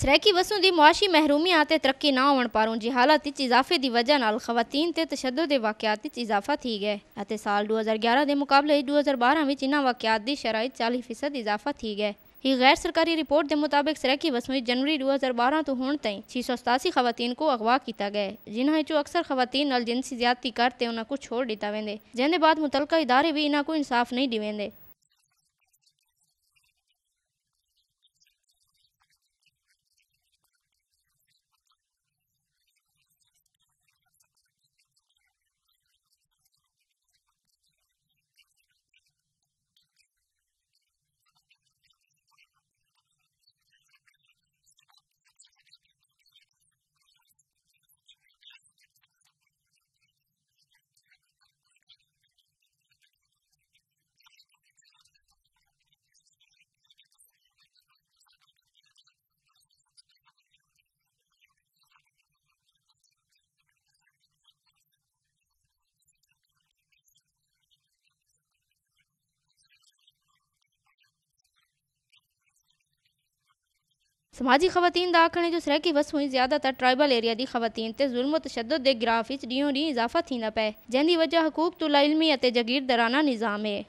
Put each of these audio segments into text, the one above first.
सरैकी वसों की मुआशी महरूमिया तरक्की ना होने पारों जी हालत इजाफे की वजह न खवतीन से तशद के वाकयात इजाफा थी गए और साल दो हज़ार ग्यारह के मुकाबले दो हज़ार बारह में इन्होंने वाकयात की शराइ चाली फीसद इजाफा थी गए ही गैर सरकारी रिपोर्ट के मुताबिक सराकी वसू जनवरी दो हज़ार बारह तो होने तई छः सौ सतासी खवतन को अगवा किया गया जिन्होंने चो अक्सर खवातीन जिनसी ज्यादती करते उन्होंने को छोड़ दिता वेंदे जिन्हें बाद मुतलका इदारे भी इन्हों को इंसाफ नहीं दिवेंदे समाजी खवतन का आखण जो सरहकी सरकी ही ज्यादातर ट्राइबल एरिया की खवतन से जुल्म तशद के गिराफ ॾींहों ॾींहुं इजाफ़ा थी न पे जैसी वजह हकूक तुला इल्मी जगीरदराना निज़ाम है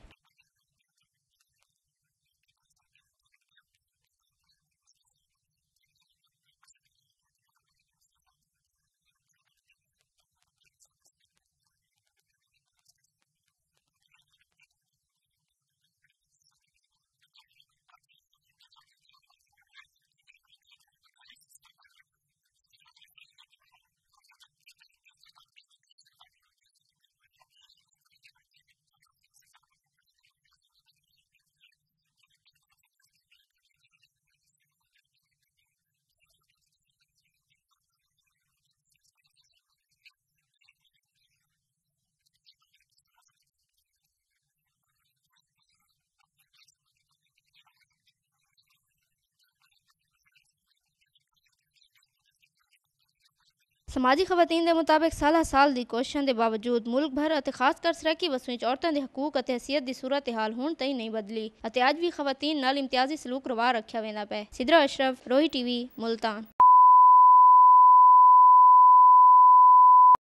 समाजी खवतन के मुताबिक साल साल की कोशिशों के बावजूद मुल्क भर और खासकर सरैकी वसों औरतों के हकूक और हैसीयत की सूरत हाल हूं तई नहीं बदली अज भी खवतन इम्तियाजी सलूक रवा रखा वेंदा पै सिदरा अशरफ रोही टीवी मुल्तान